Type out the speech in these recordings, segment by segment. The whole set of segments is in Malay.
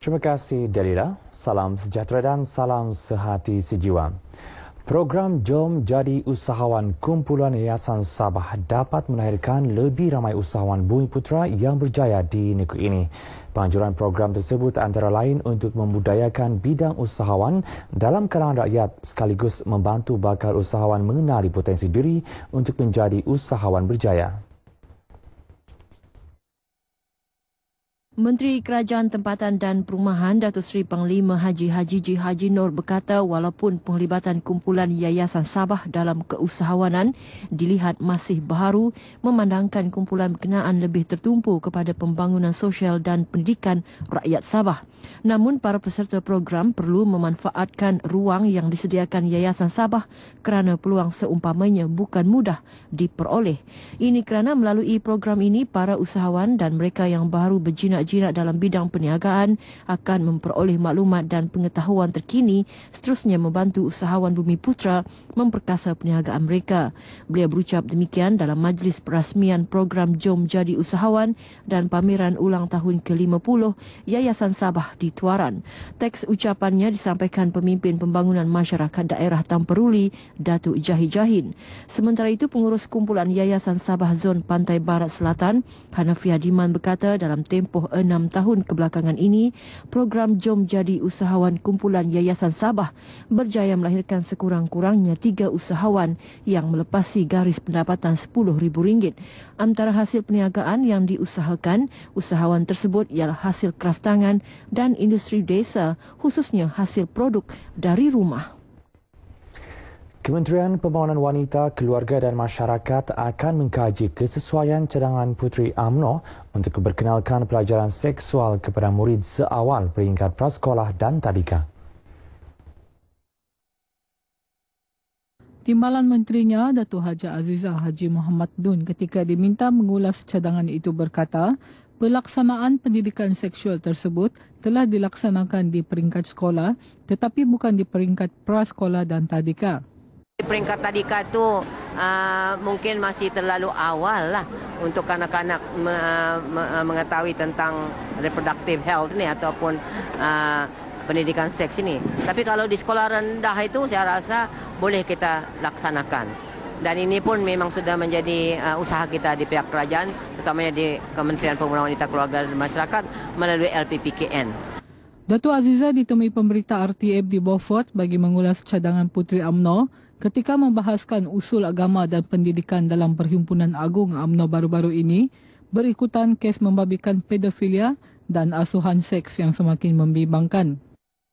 Terima kasih Delira. Salam sejahtera dan salam sehati sejiwa. Program Jom Jadi Usahawan Kumpulan Yayasan Sabah dapat melahirkan lebih ramai usahawan bumi putra yang berjaya di negeri ini. Penganjuran program tersebut antara lain untuk membudayakan bidang usahawan dalam kalangan rakyat sekaligus membantu bakal usahawan mengenali potensi diri untuk menjadi usahawan berjaya. Menteri Kerajaan Tempatan dan Perumahan Datuk Seri Panglima Haji Haji Ji Haji Nur berkata walaupun penglibatan kumpulan Yayasan Sabah dalam keusahawanan dilihat masih baharu memandangkan kumpulan berkenaan lebih tertumpu kepada pembangunan sosial dan pendidikan rakyat Sabah. Namun para peserta program perlu memanfaatkan ruang yang disediakan Yayasan Sabah kerana peluang seumpamanya bukan mudah diperoleh. Ini kerana melalui program ini para usahawan dan mereka yang baru berjinak berjirat dalam bidang perniagaan akan memperoleh maklumat dan pengetahuan terkini seterusnya membantu usahawan Bumi Putra memperkasa perniagaan mereka. Beliau berucap demikian dalam majlis perasmian program Jom Jadi Usahawan dan pameran ulang tahun ke-50 Yayasan Sabah di Tuaran. Teks ucapannya disampaikan pemimpin pembangunan masyarakat daerah Tamperuli, Datuk Jahi Jahin. Sementara itu, pengurus kumpulan Yayasan Sabah Zon Pantai Barat Selatan, Hanafi Hadiman berkata dalam tempoh enam tahun kebelakangan ini, program Jom Jadi Usahawan Kumpulan Yayasan Sabah berjaya melahirkan sekurang-kurangnya tiga usahawan yang melepasi garis pendapatan rm ringgit Antara hasil perniagaan yang diusahakan, usahawan tersebut ialah hasil kraftangan dan industri desa, khususnya hasil produk dari rumah. Kementerian Pembangunan Wanita, Keluarga dan Masyarakat akan mengkaji kesesuaian cadangan Putri Amno untuk memperkenalkan pelajaran seksual kepada murid seawal peringkat prasekolah dan tadika. Timbalan menterinya Datuk Haji Azizah Haji Muhammad Dun ketika diminta mengulas cadangan itu berkata, pelaksanaan pendidikan seksual tersebut telah dilaksanakan di peringkat sekolah tetapi bukan di peringkat prasekolah dan tadika peringkat tadika tu uh, ah, mungkin masih terlalu awal lah untuk kanak-kanak me- ah, me- ah, mengetahui tentang reproductive health ni ataupun uh, pendidikan seks ini. Tapi kalau di sekolah rendah itu saya rasa boleh kita laksanakan. Dan ini pun memang sudah menjadi uh, usaha kita di pihak kerajaan, terutamanya di Kementerian Pembangunan Wanita Keluarga dan Masyarakat melalui LPPKN. Dato' Aziza ditemui pemberita RTF di Beaufort bagi mengulas cadangan Putri Amno ketika membahaskan usul agama dan pendidikan dalam Perhimpunan Agung UMNO baru-baru ini, berikutan kes membabikan pedofilia dan asuhan seks yang semakin membimbangkan.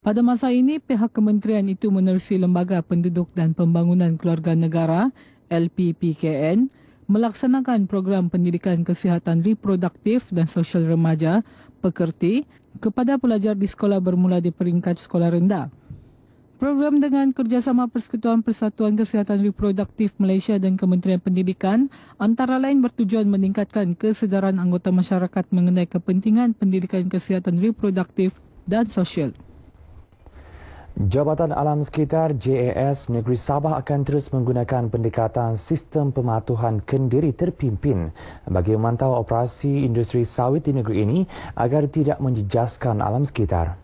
Pada masa ini, pihak kementerian itu menerusi Lembaga Penduduk dan Pembangunan Keluarga Negara LPPKN melaksanakan program pendidikan kesihatan reproduktif dan sosial remaja Pekerti kepada pelajar di sekolah bermula di peringkat sekolah rendah. Program dengan kerjasama Persekutuan Persatuan Kesihatan Reproduktif Malaysia dan Kementerian Pendidikan antara lain bertujuan meningkatkan kesedaran anggota masyarakat mengenai kepentingan pendidikan kesihatan reproduktif dan sosial. Jabatan Alam Sekitar JAS Negeri Sabah akan terus menggunakan pendekatan sistem pematuhan kendiri terpimpin bagi memantau operasi industri sawit di negeri ini agar tidak menjejaskan alam sekitar.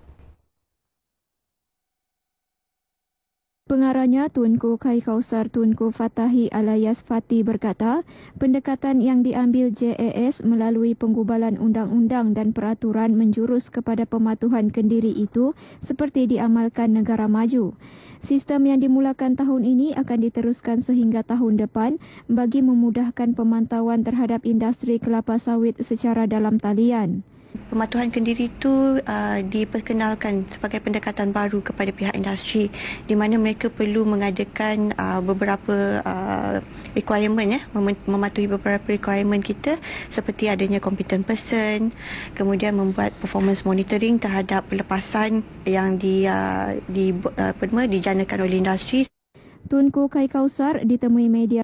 Pengarahnya Tunku Kai Kausar Tunku Fatahi Alayas Fati berkata, pendekatan yang diambil JAS e melalui penggubalan undang-undang dan peraturan menjurus kepada pematuhan kendiri itu seperti diamalkan negara maju. Sistem yang dimulakan tahun ini akan diteruskan sehingga tahun depan bagi memudahkan pemantauan terhadap industri kelapa sawit secara dalam talian. Pematuhan kendiri itu uh, diperkenalkan sebagai pendekatan baru kepada pihak industri di mana mereka perlu mengadakan uh, beberapa uh, requirement ya, eh, mem- mematuhi beberapa requirement kita seperti adanya competent person, kemudian membuat performance monitoring terhadap pelepasan yang di, uh, di, uh, dijanakan oleh industri. Tunku Kai Kausar ditemui media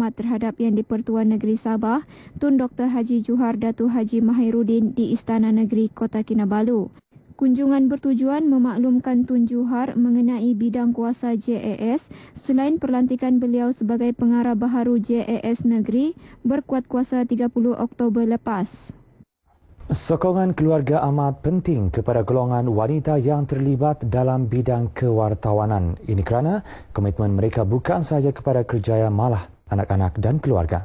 rahmat terhadap Yang di-Pertuan Negeri Sabah, Tun Dr. Haji Juhar Datu Haji Mahirudin di Istana Negeri Kota Kinabalu. Kunjungan bertujuan memaklumkan Tun Juhar mengenai bidang kuasa JAS selain perlantikan beliau sebagai pengarah baharu JAS Negeri berkuat kuasa 30 Oktober lepas. Sokongan keluarga amat penting kepada golongan wanita yang terlibat dalam bidang kewartawanan. Ini kerana komitmen mereka bukan sahaja kepada kerjaya malah anak-anak dan keluarga.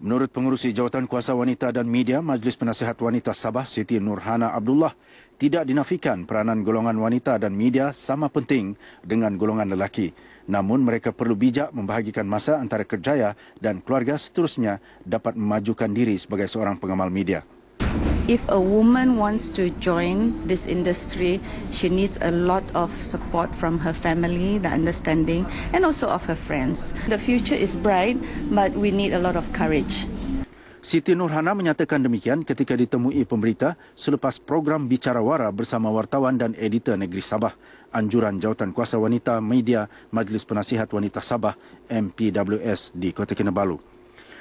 Menurut pengurusi Jawatan Kuasa Wanita dan Media Majlis Penasihat Wanita Sabah Siti Nurhana Abdullah tidak dinafikan peranan golongan wanita dan media sama penting dengan golongan lelaki. Namun mereka perlu bijak membahagikan masa antara kerjaya dan keluarga seterusnya dapat memajukan diri sebagai seorang pengamal media. If a woman wants to join this industry, she needs a lot of support from her family, the understanding, and also of her friends. The future is bright, but we need a lot of courage. Siti Nurhana menyatakan demikian ketika ditemui pemberita selepas program Bicara Wara bersama wartawan dan editor Negeri Sabah. Anjuran Jawatan Kuasa Wanita Media Majlis Penasihat Wanita Sabah MPWS di Kota Kinabalu.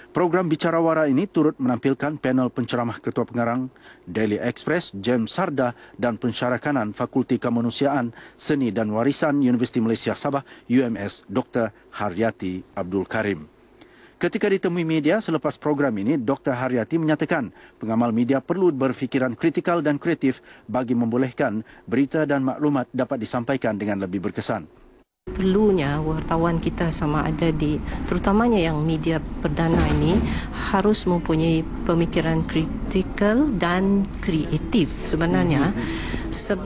Program Bicara Wara ini turut menampilkan panel penceramah Ketua Pengarang Daily Express, James Sarda dan pensyarah kanan Fakulti Kemanusiaan, Seni dan Warisan Universiti Malaysia Sabah, UMS, Dr. Haryati Abdul Karim. Ketika ditemui media selepas program ini, Dr. Haryati menyatakan pengamal media perlu berfikiran kritikal dan kreatif bagi membolehkan berita dan maklumat dapat disampaikan dengan lebih berkesan perlunya wartawan kita sama ada di terutamanya yang media perdana ini harus mempunyai pemikiran kritikal dan kreatif sebenarnya se-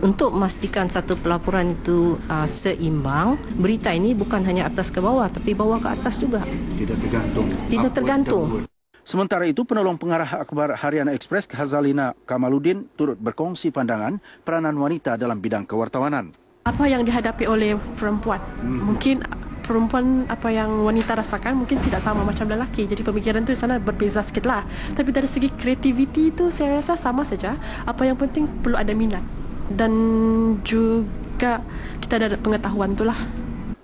untuk memastikan satu pelaporan itu uh, seimbang berita ini bukan hanya atas ke bawah tapi bawah ke atas juga tidak tergantung tidak tergantung Sementara itu, penolong pengarah akhbar Harian Express, Hazalina Kamaludin, turut berkongsi pandangan peranan wanita dalam bidang kewartawanan apa yang dihadapi oleh perempuan. Hmm. Mungkin perempuan apa yang wanita rasakan mungkin tidak sama macam lelaki. Jadi pemikiran tu di sana berbeza sikit lah. Tapi dari segi kreativiti tu saya rasa sama saja. Apa yang penting perlu ada minat. Dan juga kita ada pengetahuan tu lah.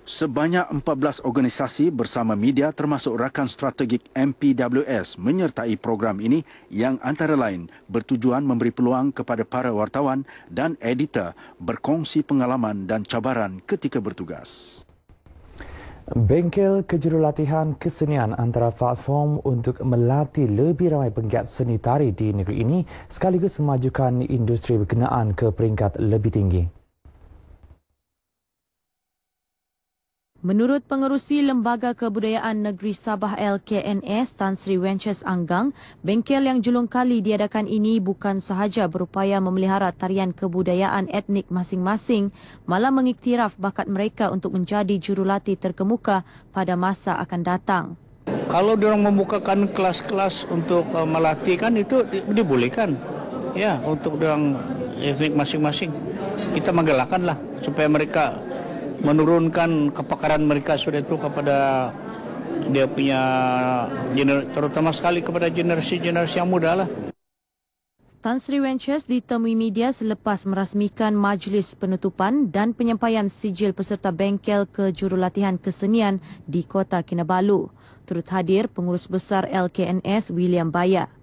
Sebanyak 14 organisasi bersama media termasuk rakan strategik MPWS menyertai program ini yang antara lain bertujuan memberi peluang kepada para wartawan dan editor berkongsi pengalaman dan cabaran ketika bertugas. Bengkel kejurulatihan kesenian antara platform untuk melatih lebih ramai penggiat seni tari di negeri ini sekaligus memajukan industri berkenaan ke peringkat lebih tinggi. Menurut pengerusi Lembaga Kebudayaan Negeri Sabah LKNS Tan Sri Wenches Anggang, bengkel yang julung kali diadakan ini bukan sahaja berupaya memelihara tarian kebudayaan etnik masing-masing, malah mengiktiraf bakat mereka untuk menjadi jurulatih terkemuka pada masa akan datang. Kalau diorang membukakan kelas-kelas untuk uh, melatih kan itu dibolehkan. Ya, untuk diorang etnik masing-masing. Kita menggalakkanlah supaya mereka menurunkan kepakaran mereka sudah itu kepada dia punya terutama sekali kepada generasi-generasi yang muda lah. Tan Sri Wenches ditemui media selepas merasmikan majlis penutupan dan penyampaian sijil peserta bengkel ke jurulatihan kesenian di Kota Kinabalu. Turut hadir pengurus besar LKNS William Bayar.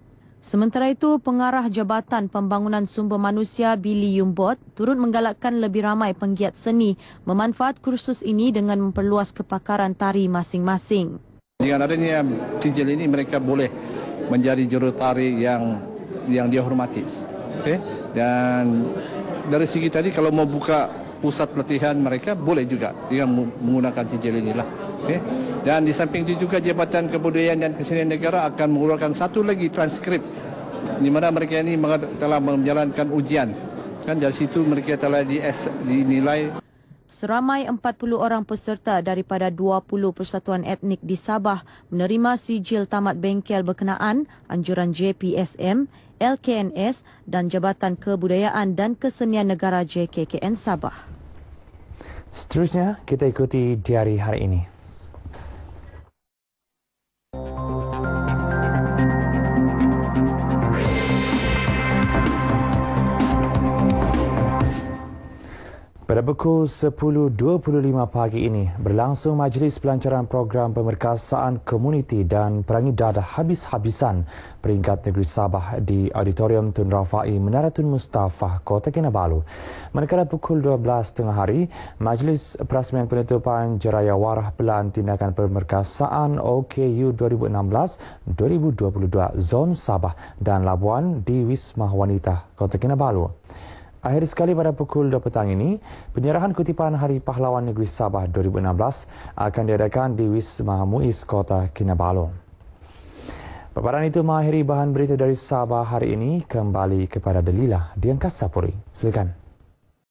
Sementara itu, pengarah Jabatan Pembangunan Sumber Manusia Billy Yumbot turut menggalakkan lebih ramai penggiat seni memanfaat kursus ini dengan memperluas kepakaran tari masing-masing. Dengan adanya cincin ini, mereka boleh menjadi jurutari yang yang dia hormati. Okay? Dan dari segi tadi, kalau mau buka pusat latihan mereka, boleh juga dengan menggunakan cincin ini. Lah. Okay? Dan di samping itu juga Jabatan Kebudayaan dan Kesenian Negara akan mengeluarkan satu lagi transkrip di mana mereka ini telah menjalankan ujian. Kan dari situ mereka telah dinilai. Seramai 40 orang peserta daripada 20 persatuan etnik di Sabah menerima sijil tamat bengkel berkenaan anjuran JPSM, LKNS dan Jabatan Kebudayaan dan Kesenian Negara JKKN Sabah. Seterusnya, kita ikuti diari hari ini. pukul 10.25 pagi ini berlangsung majlis pelancaran program pemerkasaan komuniti dan perangi dada habis-habisan peringkat negeri Sabah di Auditorium Tun Rafai Menara Tun Mustafa, Kota Kinabalu. Manakala pukul 12.30 hari, Majlis Perasmian Penutupan Jeraya Warah Pelan Tindakan Pemerkasaan OKU 2016-2022 Zon Sabah dan Labuan di Wisma Wanita, Kota Kinabalu. Akhir sekali pada pukul 2 petang ini, penyerahan kutipan Hari Pahlawan Negeri Sabah 2016 akan diadakan di Wisma Muiz Kota Kinabalu. Paparan itu mengakhiri bahan berita dari Sabah hari ini kembali kepada Delilah di Angkasa Puri. Silakan.